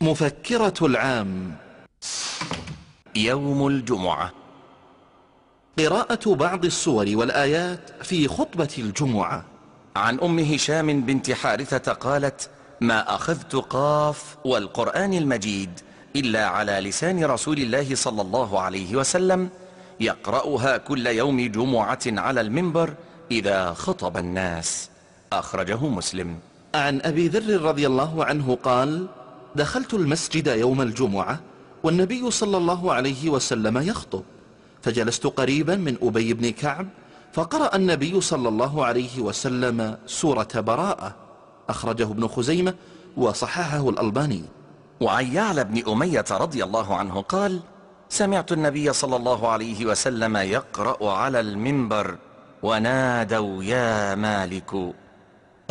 مفكرة العام يوم الجمعة قراءة بعض السور والآيات في خطبة الجمعة عن أم هشام بنت حارثة قالت ما أخذت قاف والقرآن المجيد إلا على لسان رسول الله صلى الله عليه وسلم يقرأها كل يوم جمعة على المنبر إذا خطب الناس أخرجه مسلم عن أبي ذر رضي الله عنه قال دخلت المسجد يوم الجمعة والنبي صلى الله عليه وسلم يخطب فجلست قريبا من أبي بن كعب فقرأ النبي صلى الله عليه وسلم سورة براءة أخرجه ابن خزيمة وصححه الألباني وعن يعلى بن أمية رضي الله عنه قال سمعت النبي صلى الله عليه وسلم يقرأ على المنبر ونادوا يا مالك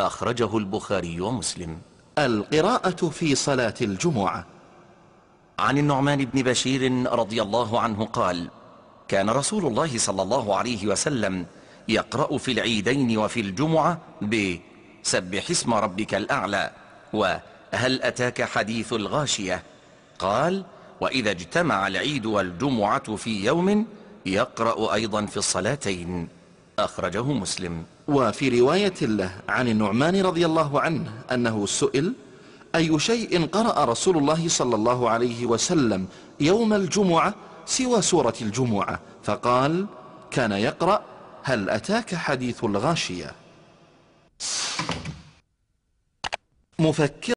أخرجه البخاري ومسلم القراءة في صلاة الجمعة عن النعمان بن بشير رضي الله عنه قال كان رسول الله صلى الله عليه وسلم يقرأ في العيدين وفي الجمعة بسبح اسم ربك الأعلى وهل أتاك حديث الغاشية قال وإذا اجتمع العيد والجمعة في يوم يقرأ أيضا في الصلاتين أخرجه مسلم وفي رواية له عن النعمان رضي الله عنه أنه سئل أي شيء قرأ رسول الله صلى الله عليه وسلم يوم الجمعة سوى سورة الجمعة فقال كان يقرأ هل أتاك حديث الغاشية مفكر